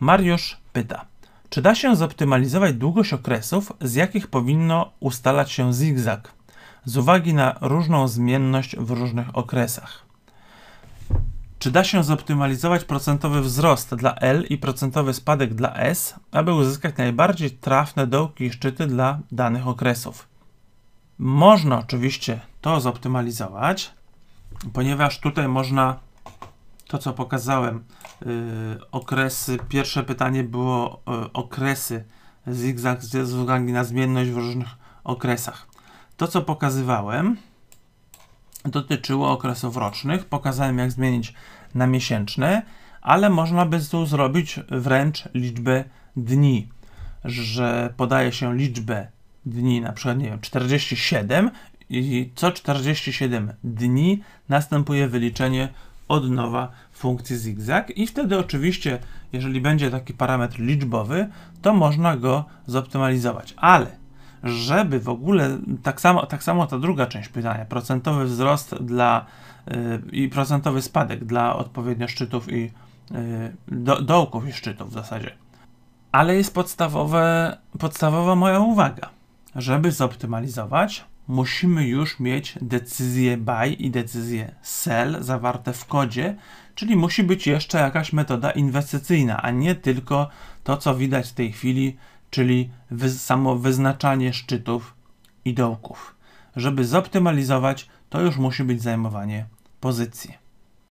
Mariusz pyta, czy da się zoptymalizować długość okresów, z jakich powinno ustalać się zigzag, z uwagi na różną zmienność w różnych okresach? Czy da się zoptymalizować procentowy wzrost dla L i procentowy spadek dla S, aby uzyskać najbardziej trafne dołki i szczyty dla danych okresów? Można oczywiście to zoptymalizować, ponieważ tutaj można to, co pokazałem, Y, okresy, pierwsze pytanie było y, okresy zigzag z uwagi na zmienność w różnych okresach. To, co pokazywałem, dotyczyło okresów rocznych. Pokazałem, jak zmienić na miesięczne, ale można by tu zrobić wręcz liczbę dni, że podaje się liczbę dni, na przykład, nie wiem, 47 i co 47 dni następuje wyliczenie od nowa funkcji zigzag i wtedy oczywiście, jeżeli będzie taki parametr liczbowy, to można go zoptymalizować. Ale żeby w ogóle, tak samo, tak samo ta druga część pytania, procentowy wzrost dla yy, i procentowy spadek dla odpowiednio szczytów i yy, do, dołków i szczytów w zasadzie. Ale jest podstawowe, podstawowa moja uwaga. Żeby zoptymalizować, musimy już mieć decyzję buy i decyzję sell zawarte w kodzie, czyli musi być jeszcze jakaś metoda inwestycyjna, a nie tylko to, co widać w tej chwili, czyli wy samo wyznaczanie szczytów i dołków. Żeby zoptymalizować, to już musi być zajmowanie pozycji.